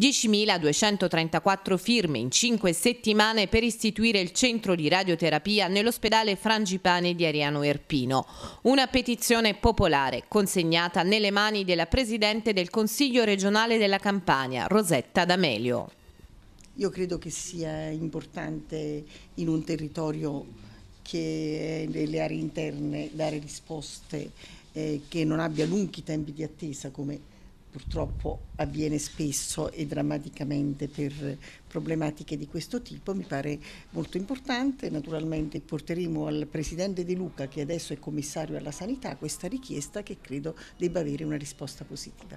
10.234 firme in 5 settimane per istituire il centro di radioterapia nell'ospedale Frangipane di Ariano Erpino. Una petizione popolare consegnata nelle mani della Presidente del Consiglio regionale della Campania, Rosetta D'Amelio. Io credo che sia importante in un territorio che è nelle aree interne dare risposte eh, che non abbia lunghi tempi di attesa come purtroppo avviene spesso e drammaticamente per problematiche di questo tipo, mi pare molto importante. Naturalmente porteremo al Presidente De Luca, che adesso è commissario alla sanità, questa richiesta che credo debba avere una risposta positiva.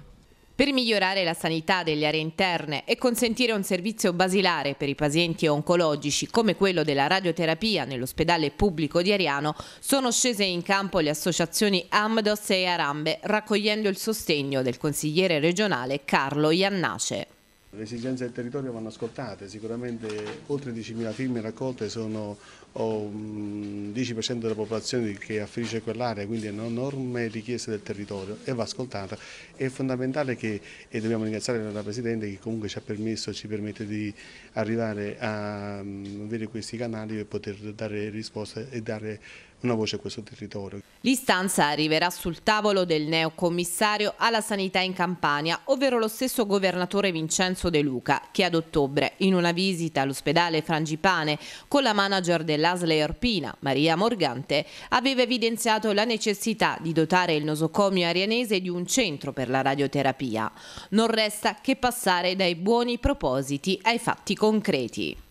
Per migliorare la sanità delle aree interne e consentire un servizio basilare per i pazienti oncologici come quello della radioterapia nell'ospedale pubblico di Ariano, sono scese in campo le associazioni Amdos e Arambe, raccogliendo il sostegno del consigliere regionale Carlo Iannace. Le esigenze del territorio vanno ascoltate, sicuramente oltre 10.000 firme raccolte sono un mm, 10% della popolazione che afferisce quell'area, quindi è un'enorme richiesta del territorio e va ascoltata. È fondamentale che, e dobbiamo ringraziare la Presidente che comunque ci ha permesso, ci permette di arrivare a mm, avere questi canali per poter dare risposte e dare una voce a questo territorio. L'istanza arriverà sul tavolo del neocommissario alla sanità in Campania, ovvero lo stesso governatore Vincenzo De Luca, che ad ottobre, in una visita all'ospedale Frangipane con la manager dell'Asle Orpina, Maria Morgante, aveva evidenziato la necessità di dotare il nosocomio arianese di un centro per la radioterapia. Non resta che passare dai buoni propositi ai fatti concreti.